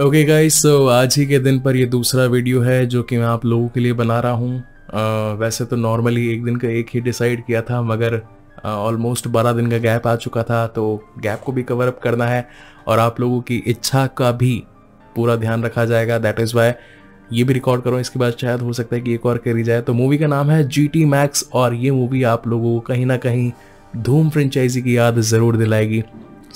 okay guys so आज ही के दिन पर ये दूसरा वीडियो है जो कि मैं आप लोगों के लिए बना रहा हूँ वैसे तो नॉर्मली एक दिन का एक ही डिसाइड किया था मगर ऑलमोस्ट बारह दिन का गैप आ चुका था तो गैप को भी कवर अप करना है और आप लोगों की इच्छा का भी पूरा ध्यान रखा जाएगा दैट इज़ वाई ये भी रिकॉर्ड करो इसके बाद शायद हो सकता है कि एक और करी जाए तो मूवी का नाम है जी टी मैक्स और ये मूवी आप लोगों को कहीं ना कहीं धूम फ्रेंचाइजी की याद ज़रूर दिलाएगी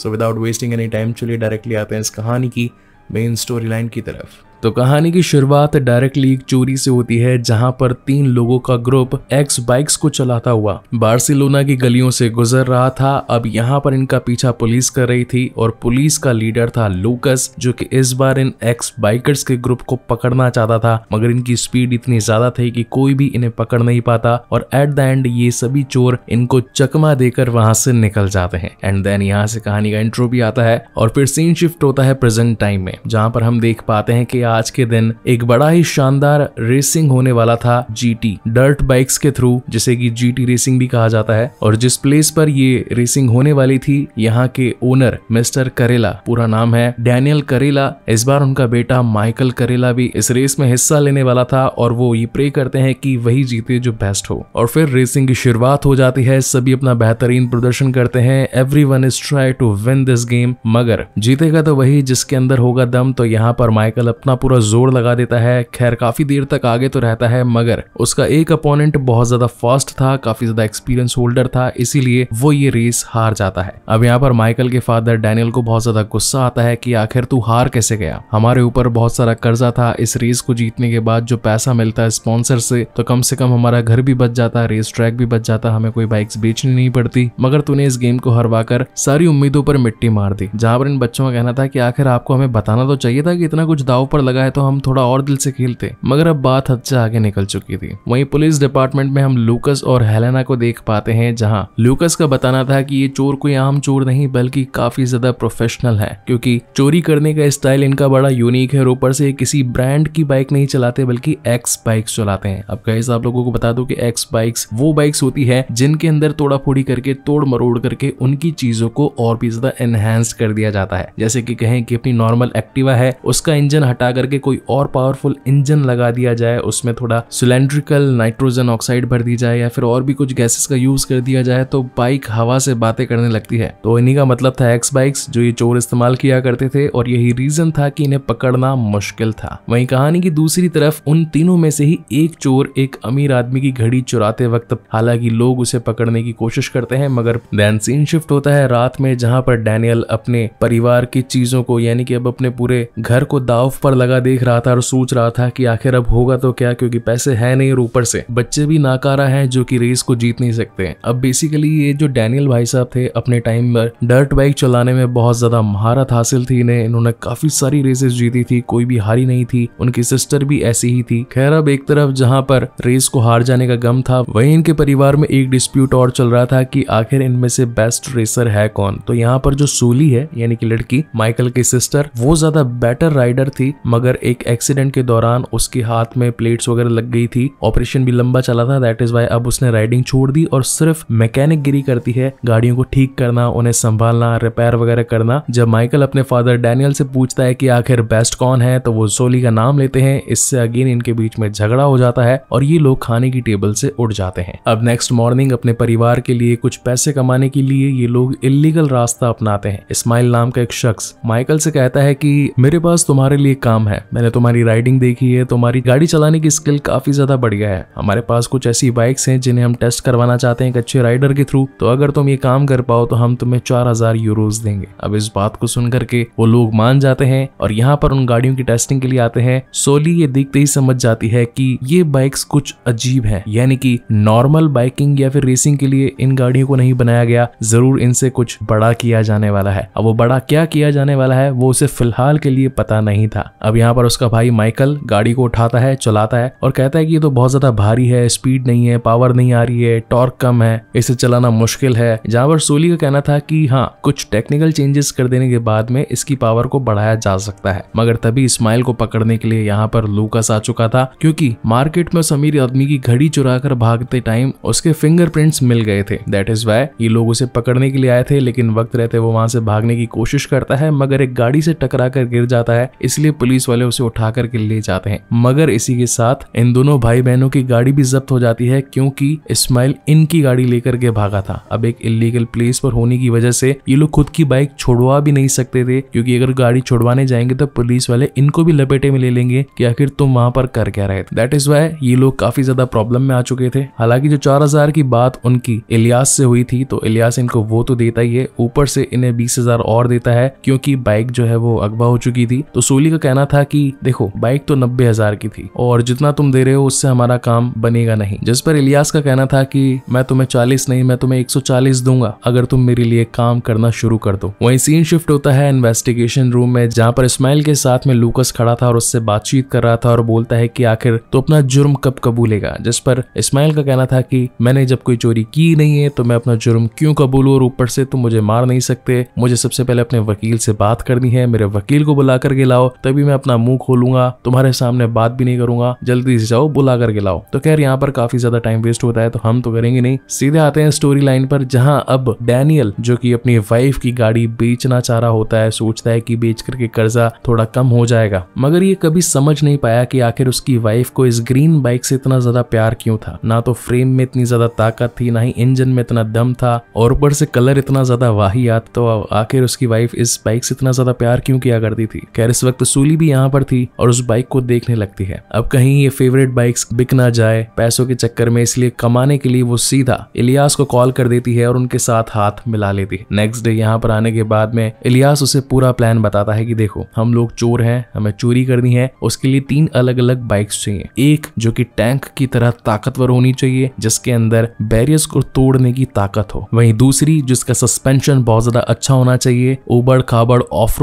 so without wasting any time चलिए डायरेक्टली आते हैं इस कहानी की मेन स्टोरी लाइन की तरफ तो कहानी की शुरुआत डायरेक्टली एक चोरी से होती है जहां पर तीन लोगों का ग्रुप एक्स बाइक्स को चलाता हुआ बार्सिलोना की गलियों से गुजर रहा था अब यहाँ पर इनका पीछा पुलिस कर रही थी और पुलिस का लीडर था लूकस जो कि इस बार इन एक्स बाइकर्स के ग्रुप को पकड़ना चाहता था मगर इनकी स्पीड इतनी ज्यादा थी कि कोई भी इन्हें पकड़ नहीं पाता और एट द एंड ये सभी चोर इनको चकमा देकर वहां से निकल जाते हैं एंड देन यहाँ से कहानी का इंट्रो भी आता है और फिर सीन शिफ्ट होता है प्रेजेंट टाइम में जहाँ पर हम देख पाते हैं कि आज के दिन एक बड़ा ही शानदार रेसिंग होने वाला था जीटी डर्ट बाइक्स के थ्रू जिसे की जीटी रेसिंग भी कहा जाता है और जिस प्लेस पर ये रेसिंग होने वाली थी यहाँ के ओनर मिस्टर करेला पूरा नाम है डैनियल करेला इस बार उनका बेटा माइकल करेला भी इस रेस में हिस्सा लेने वाला था और वो ये प्रे करते हैं कि वही जीते जो बेस्ट हो और फिर रेसिंग की शुरुआत हो जाती है सभी अपना बेहतरीन प्रदर्शन करते हैं every one is try to win this game मगर जीतेगा तो वही जिसके अंदर होगा दम तो यहाँ पर माइकल अपना पूरा जोर लगा देता है खैर काफी देर तक आगे तो रहता है मगर उसका एक अपोनेंट बहुत ज्यादा फास्ट था काफी ज्यादा एक्सपीरियंस होल्डर था इसीलिए वो ये रेस हार जाता है अब यहाँ पर माइकल के फादर डैनियल को बहुत ज्यादा गुस्सा आता है कि आखिर तू हार कैसे गया हमारे ऊपर बहुत सारा कर्जा था इस रेस को जीतने के बाद जो पैसा मिलता है स्पॉन्सर से तो कम से कम हमारा घर भी बच जाता रेस ट्रैक भी बच जाता हमें कोई बाइक्स बेचनी नहीं पड़ती मगर तूने इस गेम को हरवा कर सारी उम्मीदों पर मिट्टी मार दी जहां पर इन बच्चों का कहना था कि आखिर आपको हमें बताना तो चाहिए था कि इतना कुछ दाव पर लग लगा है तो हम थोड़ा और दिल से खेलते मगर अब बात हद से आगे निकल चुकी थी वहीं पुलिस डिपार्टमेंट में हम लूकस और हेलेना को देख पाते हैं जहाँ लूकस का बताना था कि ये चोर कोई आम चोर नहीं बल्कि काफी ज्यादा प्रोफेशनल है क्योंकि चोरी करने का स्टाइल इनका बड़ा यूनिक है और ऊपर से किसी ब्रांड की बाइक नहीं चलाते बल्कि एक्स बाइक्स चलाते हैं अब गाइस आप लोगों को बता दो कि एक्स बाइक्स वो बाइक्स होती है जिनके अंदर तोड़ा फोड़ी करके तोड़ मरोड़ करके उनकी चीजों को और भी ज्यादा एनहेंस कर दिया जाता है जैसे कि कहें कि अपनी नॉर्मल एक्टिवा है उसका इंजन हटाकर करके कोई और पावरफुल इंजन लगा दिया जाए उसमें थोड़ा सिलेंड्रिकल नाइट्रोजन ऑक्साइड भर दी जाए या फिर और भी कुछ गैसेस का यूज कर दिया जाए तो बाइक हवा से बातें करने लगती है तो इन्हीं का मतलब था एक्स बाइक्स जो ये चोर इस्तेमाल किया करते थे और यही रीजन था कि इन्हें पकड़ना मुश्किल था वहीं कहानी की दूसरी तरफ उन तीनों में से ही एक चोर एक अमीर आदमी की घड़ी चुराते वक्त हालांकि लोग उसे पकड़ने की कोशिश करते हैं मगर दैन सीन शिफ्ट होता है रात में जहां पर डैनियल अपने परिवार की चीजों को यानी कि अब अपने पूरे घर को दाव पर लगा लगा देख रहा था और सोच रहा था कि आखिर अब होगा तो क्या क्योंकि पैसे है नहीं और ऊपर से बच्चे भी नाकारा है जो की रेस को जीत नहीं सकते अब बेसिकली ये जो डैनियल भाई साहब थे अपने टाइम पर डर्ट बाइक चलाने में बहुत ज्यादा महारत हासिल थी इन्हें इन्होंने काफी सारी रेसेस जीती थी कोई भी हारी नहीं थी उनकी सिस्टर भी ऐसी ही थी खैर अब एक तरफ जहाँ पर रेस को हार जाने का गम था वहीं इनके परिवार में एक डिस्प्यूट और चल रहा था कि आखिर इनमें से बेस्ट रेसर है कौन तो यहाँ पर जो सोली है यानी कि लड़की माइकल की सिस्टर वो ज्यादा बेटर राइडर थी मगर एक एक्सीडेंट के दौरान उसके हाथ में प्लेट्स वगैरह लग गई थी ऑपरेशन भी लंबा चला था दैट इज वाई अब उसने राइडिंग छोड़ दी और सिर्फ मैकेनिक गिरी करती है गाड़ियों को ठीक करना उन्हें संभालना रिपेयर वगैरह करना जब माइकल अपने फादर डैनियल से पूछता है कि आखिर बेस्ट कौन है तो वो जोली का नाम लेते हैं इससे अगेन इनके बीच में झगड़ा हो जाता है और ये लोग खाने की टेबल से उठ जाते हैं अब नेक्स्ट मॉर्निंग अपने परिवार के लिए कुछ पैसे कमाने के लिए ये लोग इलीगल रास्ता अपनाते हैं इस्माइल नाम का एक शख्स माइकल से कहता है कि मेरे पास तुम्हारे लिए काम काम है मैंने तुम्हारी राइडिंग देखी है तुम्हारी गाड़ी चलाने की स्किल काफी ज्यादा बढ़ गया है हमारे पास कुछ ऐसी बाइक्स हैं जिन्हें हम टेस्ट करवाना चाहते हैं एक अच्छे राइडर के थ्रू तो अगर तुम ये काम कर पाओ तो हम तुम्हें चार हजार यूरोज देंगे अब इस बात को सुन करके वो लोग मान जाते हैं और यहाँ पर उन गाड़ियों की टेस्टिंग के लिए आते हैं सोली ये देखते ही समझ जाती है की ये बाइक्स कुछ अजीब है यानी की नॉर्मल बाइकिंग या फिर रेसिंग के लिए इन गाड़ियों को नहीं बनाया गया जरूर इनसे कुछ बड़ा किया जाने वाला है अब वो बड़ा क्या किया जाने वाला है वो उसे फिलहाल के लिए पता नहीं था अब यहाँ पर उसका भाई माइकल गाड़ी को उठाता है चलाता है और कहता है कि ये तो बहुत ज्यादा भारी है स्पीड नहीं है पावर नहीं आ रही है टॉर्क कम है इसे चलाना मुश्किल है जहाँ पर सोली का कहना था कि हाँ कुछ टेक्निकल चेंजेस कर देने के बाद में इसकी पावर को बढ़ाया जा सकता है मगर तभी स्माइल को पकड़ने के लिए यहाँ पर लूकस आ चुका था क्योंकि मार्केट में उस अमीर आदमी की घड़ी चुरा कर भागते टाइम उसके फिंगरप्रिंट्स मिल गए थे दैट इज वाई ये लोग उसे पकड़ने के लिए आए थे लेकिन वक्त रहते वो वहां से भागने की कोशिश करता है मगर एक गाड़ी से टकरा कर गिर जाता है इसलिए पुलिस पुलिस वाले उसे उठा करके ले जाते हैं मगर इसी के साथ इन दोनों भाई बहनों की गाड़ी भी जब्त हो जाती है क्योंकि इस्माइल इनकी गाड़ी लेकर के भागा था अब एक इलीगल प्लेस पर होने की वजह से ये लोग खुद की बाइक छोड़वा भी नहीं सकते थे क्योंकि अगर गाड़ी छोड़वाने जाएंगे तो पुलिस वाले इनको भी लपेटे में ले लेंगे कि आखिर तुम वहां पर कर क्या रहे थे दैट इज वाई ये लोग काफी ज्यादा प्रॉब्लम में आ चुके थे हालांकि जो चार की बात उनकी इलियास से हुई थी तो इलियास इनको वो तो देता ही है ऊपर से इन्हें बीस और देता है क्योंकि बाइक जो है वो अगवा हो चुकी थी तो सोली का कहना था कि देखो बाइक तो नब्बे हजार की थी और जितना तुम दे रहे हो उससे हमारा काम बनेगा नहीं जिस पर इलियास का कहना था कि मैं तुम्हें चालीस नहीं मैं तुम्हें 140 दूंगा अगर तुम मेरे लिए काम करना शुरू कर दो वही सीन शिफ्ट होता है इन्वेस्टिगेशन रूम में जहाँ पर इस्माइल के साथ में लूकस खड़ा था और उससे बातचीत कर रहा था और बोलता है कि आखिर तो अपना जुर्म कब कबूलेगा जिस पर इस्माइल का कहना था कि मैंने जब कोई चोरी की नहीं है तो मैं अपना जुर्म क्यों कबूलू और ऊपर से तुम मुझे मार नहीं सकते मुझे सबसे पहले अपने वकील से बात करनी है मेरे वकील को बुलाकर के लाओ तभी मैं अपना मुंह खोलूंगा तुम्हारे सामने बात भी नहीं करूंगा जल्दी से जाओ बुला करके लाओ तो खैर यहाँ पर काफी ज्यादा टाइम वेस्ट होता है तो हम तो करेंगे नहीं सीधे आते हैं स्टोरी लाइन पर जहाँ अब डैनियल जो की अपनी वाइफ की गाड़ी बेचना चाह रहा होता है सोचता है की बेच करके कर्जा थोड़ा कम हो जाएगा मगर ये कभी समझ नहीं पाया की आखिर उसकी वाइफ को इस ग्रीन बाइक से इतना ज्यादा प्यार क्यों था ना तो फ्रेम में इतनी ज्यादा ताकत थी ना ही इंजन में इतना दम था और ऊपर से कलर इतना ज्यादा वाहियात तो आखिर उसकी वाइफ इस बाइक से इतना ज्यादा प्यार क्यों किया करती थी खैर इस वक्त सूली भी यहाँ पर थी और उस बाइक को देखने लगती है अब कहीं ये फेवरेट बाइक बिक ना जाए पैसों के चक्कर में इसलिए कमाने के लिए वो सीधा इलियास को कॉल कर देती है और उनके साथ हाथ मिला लेती है नेक्स्ट डे यहाँ पर आने के बाद में इलियास उसे पूरा प्लान बताता है की देखो हम लोग चोर है हमें चोरी करनी है उसके लिए तीन अलग अलग बाइक्स चाहिए एक जो की टैंक की तरह ताकतवर होनी चाहिए जिसके अंदर बैरियर्स को तोड़ने की ताकत हो वहीं दूसरी जिसका सस्पेंशन बहुत ज्यादा अच्छा होना चाहिए उबड़ खाबड़ ऑफ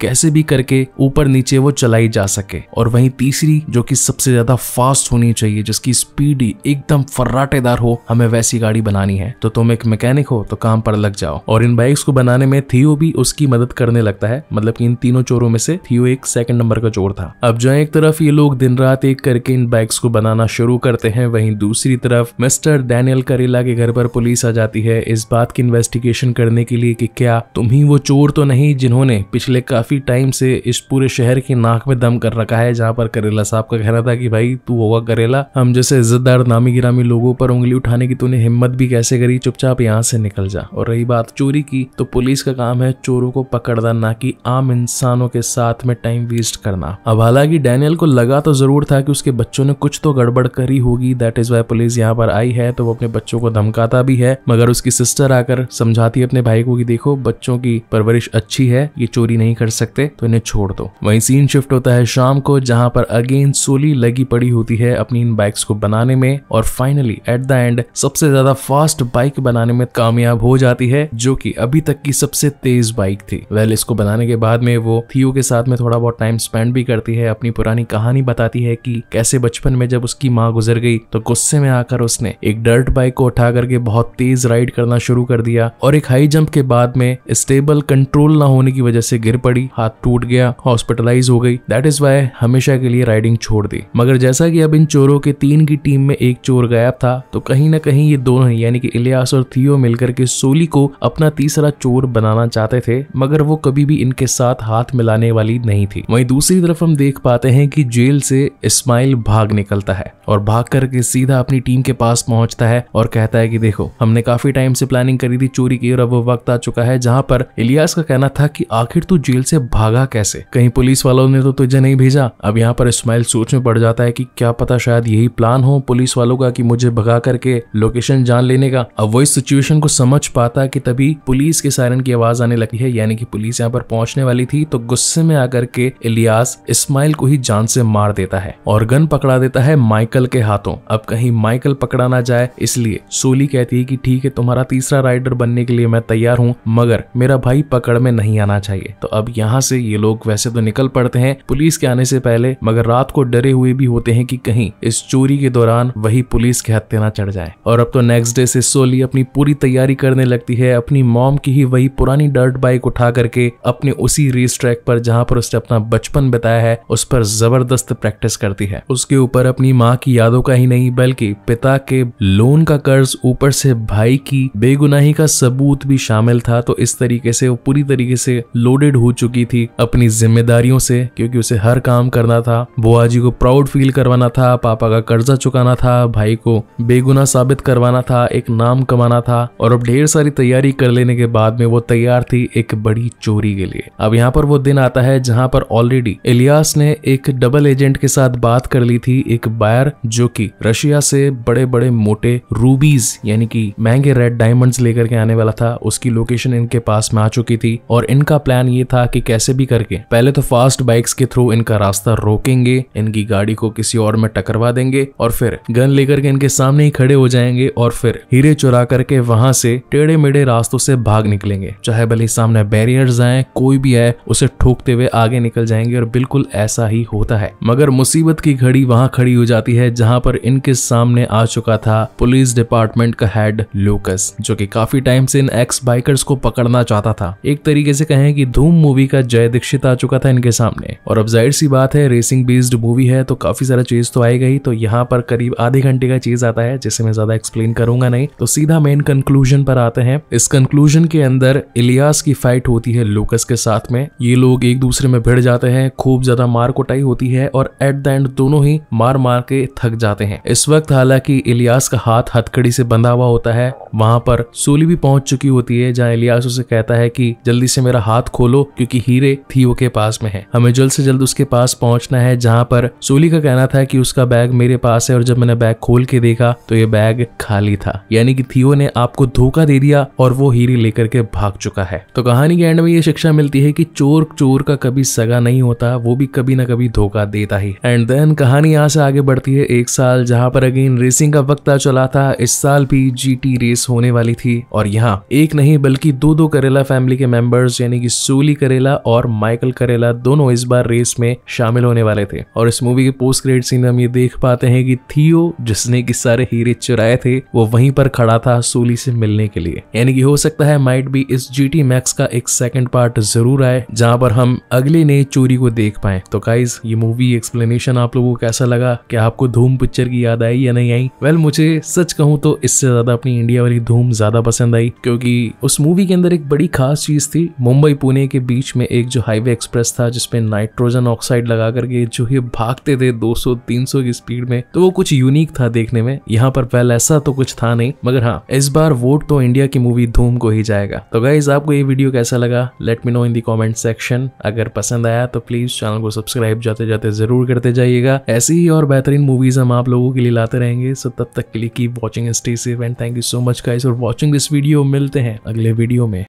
कैसे भी करके ऊपर नीचे वो चलाई जा सके और वही तीसरी जो कि सबसे ज्यादा फास्ट होनी चाहिए जिसकी स्पीड एकदम फर्राटेदार हो हमें वैसी गाड़ी बनानी है तो तुम एक मैकेनिक हो तो काम पर लग जाओ और इन बाइक्स को बनाने में थियो भी उसकी मदद करने लगता है मतलब कि इन तीनों चोरों में से थियो एक सेकंड नंबर का चोर था अब जहाँ एक तरफ ये लोग दिन रात एक करके इन बाइक्स को बनाना शुरू करते हैं वहीं दूसरी तरफ मिस्टर डैनियल करेला के घर पर पुलिस आ जाती है इस बात की इन्वेस्टिगेशन करने के लिए कि क्या तुम ही वो चोर तो नहीं जिन्होंने पिछले काफी टाइम से इस पूरे शहर की की नाक में दम कर रखा है जहाँ पर करेला साहब का कहना था कि भाई तू होगा करेला हम जैसे इज्जतदार नामी गिरामी लोगों पर उंगली उठाने की तूने हिम्मत भी कैसे करी चुपचाप यहाँ से निकल जा और रही बात चोरी की तो पुलिस का काम है चोरों को पकड़ना ना कि आम इंसानों के साथ में टाइम वेस्ट करना अब हालांकि डैनियल को लगा तो जरूर था कि उसके बच्चों ने कुछ तो गड़बड़ करी होगी दैट इज वाई पुलिस यहाँ पर आई है तो वो अपने बच्चों को धमकाता भी है मगर उसकी सिस्टर आकर समझाती अपने भाई को कि देखो बच्चों की परवरिश अच्छी है ये चोरी नहीं कर सकते तो इन्हें छोड़ दो वही सीन सीन शिफ्ट होता है शाम को जहां पर अगेन सोली लगी पड़ी होती है अपनी इन बाइक्स को बनाने में और फाइनली एट द एंड सबसे ज्यादा फास्ट बाइक बनाने में कामयाब हो जाती है जो कि अभी तक की सबसे तेज बाइक थी वेल इसको बनाने के बाद में वो थियो के साथ में थोड़ा बहुत टाइम स्पेंड भी करती है अपनी पुरानी कहानी बताती है कि कैसे बचपन में जब उसकी माँ गुजर गई तो गुस्से में आकर उसने एक डर्ट बाइक को उठा करके बहुत तेज राइड करना शुरू कर दिया और एक हाई जंप के बाद में स्टेबल कंट्रोल ना होने की वजह से गिर पड़ी हाथ टूट गया हॉस्पिटलाइज हो गई दैट इज वाई हमेशा के लिए राइडिंग छोड़ दी मगर जैसा कि अब इन चोरों के तीन की टीम में एक चोर गायब था तो कहीं ना कहीं ये दोनों यानी कि इलियास और थियो मिलकर के सोली को अपना तीसरा चोर बनाना चाहते थे मगर वो कभी भी इनके साथ हाथ मिलाने वाली नहीं थी वहीं दूसरी तरफ हम देख पाते हैं कि जेल से इस्माइल भाग निकलता है और भाग करके सीधा अपनी टीम के पास पहुंचता है और कहता है कि देखो हमने काफी टाइम से प्लानिंग करी थी चोरी की और अब वो वक्त आ चुका है जहां पर इलियास का कहना था कि आखिर तू जेल से भागा कैसे कहीं पुलिस वालों वालों ने तो तुझे नहीं भेजा अब यहाँ पर इस्माइल सोच में पड़ जाता है कि क्या पता शायद यही प्लान हो पुलिस वालों का कि मुझे भगा करके लोकेशन जान लेने का अब वो इस सिचुएशन को समझ पाता कि तभी पुलिस के सायरन की आवाज आने लगी है यानी कि पुलिस यहाँ पर पहुंचने वाली थी तो गुस्से में आकर के इलियास इस्माइल को ही जान से मार देता है और गन पकड़ा देता है माइकल के हाथों अब कहीं माइकल पकड़ा ना जाए इसलिए सोली कहती है कि ठीक है तुम्हारा तीसरा राइडर बनने के लिए मैं तैयार हूँ मगर मेरा भाई पकड़ में नहीं आना चाहिए तो अब यहाँ से ये लोग वैसे तो निकल पड़ते करते हैं पुलिस के आने से पहले मगर रात को डरे हुए भी होते हैं कि कहीं इस चोरी के दौरान वही पुलिस के हत्या ना चढ़ जाए और अब तो नेक्स्ट डे से सोली अपनी पूरी तैयारी करने लगती है अपनी मॉम की ही वही पुरानी डर्ट बाइक उठा करके अपने उसी रेस ट्रैक पर जहाँ पर उसने अपना बचपन बताया है उस पर जबरदस्त प्रैक्टिस करती है उसके ऊपर अपनी माँ की यादों का ही नहीं बल्कि पिता के लोन का कर्ज ऊपर से भाई की बेगुनाही का सबूत भी शामिल था तो इस तरीके से वो पूरी तरीके से लोडेड हो चुकी थी अपनी जिम्मेदारियों से क्योंकि उसे हर काम करना था बुआ जी को प्राउड फील करवाना था पापा का कर्जा चुकाना था भाई को बेगुना साबित करवाना था एक नाम कमाना था और अब ढेर सारी तैयारी कर लेने के बाद में वो तैयार थी एक बड़ी चोरी के लिए अब यहाँ पर वो दिन आता है जहाँ पर ऑलरेडी इलियास ने एक डबल एजेंट के साथ बात कर ली थी एक बायर जो की रशिया से बड़े बड़े मोटे रूबीज यानी कि महंगे रेड डायमंड्स लेकर के आने वाला था उसकी लोकेशन इनके पास में आ चुकी थी और इनका प्लान ये था कि कैसे भी करके पहले तो फास्ट बाइक्स के थ्रू इनका रास्ता रोकेंगे इनकी गाड़ी को किसी और में टकरवा देंगे और फिर गन लेकर के इनके सामने ही खड़े हो जाएंगे और फिर हीरे चुरा करके वहां से टेढ़े मेढ़े रास्तों से भाग निकलेंगे चाहे भले सामने बैरियर आए कोई भी आए उसे ठोकते हुए आगे निकल जाएंगे और बिल्कुल ऐसा ही होता है मगर मुसीबत की घड़ी वहां खड़ी हो जाती है जहां पर इनके सामने आ चुका था पुलिस डिपार्टमेंट का हेड लोकस जो कि काफी टाइम से इन एक्स बाइकर्स को पकड़ना चाहता था एक तरीके से कहें कि धूम मूवी का जय दीक्षित आ चुका था इनके सामने सामने और अब जाहिर सी बात है रेसिंग बेस्ड मूवी है तो काफी सारा चीज तो आएगा ही तो यहाँ पर करीब आधे घंटे का चीज आता है जिसे मैं ज्यादा एक्सप्लेन करूंगा नहीं तो सीधा मेन कंक्लूजन पर आते हैं इस कंक्लूजन के अंदर इलियास की फाइट होती है लोकस के साथ में ये लोग एक दूसरे में भिड़ जाते हैं खूब ज्यादा मार कुटाई होती है और एट द एंड दोनों ही मार मार के थक जाते हैं इस वक्त हालांकि इलियास का हाथ हथकड़ी से बंधा हुआ होता है वहां पर सोली भी पहुंच चुकी होती है जहाँ इलियास उसे कहता है कि जल्दी से मेरा हाथ खोलो क्योंकि हीरे थीओ के पास में है हमें हमें जल्द से जल्द उसके पास पहुंचना है जहां पर सोली का कहना था कि उसका बैग मेरे पास है और जब मैंने बैग खोल के देखा तो ये बैग खाली था यानी कि थियो ने आपको धोखा दे दिया और वो हीरी लेकर के भाग चुका है तो कहानी के एंड में ये शिक्षा मिलती है कि चोर चोर का कभी सगा नहीं होता वो भी कभी ना कभी धोखा देता ही एंड देन कहानी यहाँ से आगे बढ़ती है एक साल जहाँ पर अगेन रेसिंग का वक्त आ चला था इस साल भी जी रेस होने वाली थी और यहाँ एक नहीं बल्कि दो दो करेला फैमिली के मेंबर्स यानी कि सोली करेला और माइकल करेला दोनों इस बार रेस में शामिल होने वाले थे और इस मूवी के पोस्ट क्रेडिट सीन में हम ये देख पाते हैं कि थियो जिसने कि सारे हीरे चुराए थे वो वहीं पर खड़ा था सोली से मिलने के लिए यानी कि हो सकता है माइट भी इस जी मैक्स का एक सेकेंड पार्ट जरूर आए जहाँ पर हम अगले नए चोरी को देख पाए तो काइज ये मूवी एक्सप्लेनेशन आप लोगों को कैसा लगा क्या आपको धूम पिक्चर की याद आई या नहीं आई वेल well, मुझे सच कहूँ तो इससे ज्यादा अपनी इंडिया वाली धूम ज्यादा पसंद आई क्योंकि उस मूवी के अंदर एक बड़ी खास चीज थी मुंबई पुणे के बीच में एक जो हाईवे एक्सप्रेस था जिसपे नाइट्रोजन ऑक्साइड लगा करके ये भागते थे 200-300 की स्पीड में तो वो कुछ यूनिक था देखने में यहाँ पर पहले ऐसा तो कुछ था नहीं मगर हाँ इस बार वोट तो इंडिया की मूवी धूम को ही जाएगा तो गाइज आपको ये वीडियो कैसा लगा let me know in the comment section अगर पसंद आया तो प्लीज चैनल को सब्सक्राइब जाते जाते जरूर करते जाइएगा ऐसी ही और बेहतरीन मूवीज हम आप लोगों के लिए लाते रहेंगे सो तब तक के लिए की watching stay safe and thank you so much guys for watching this video मिलते हैं अगले वीडियो में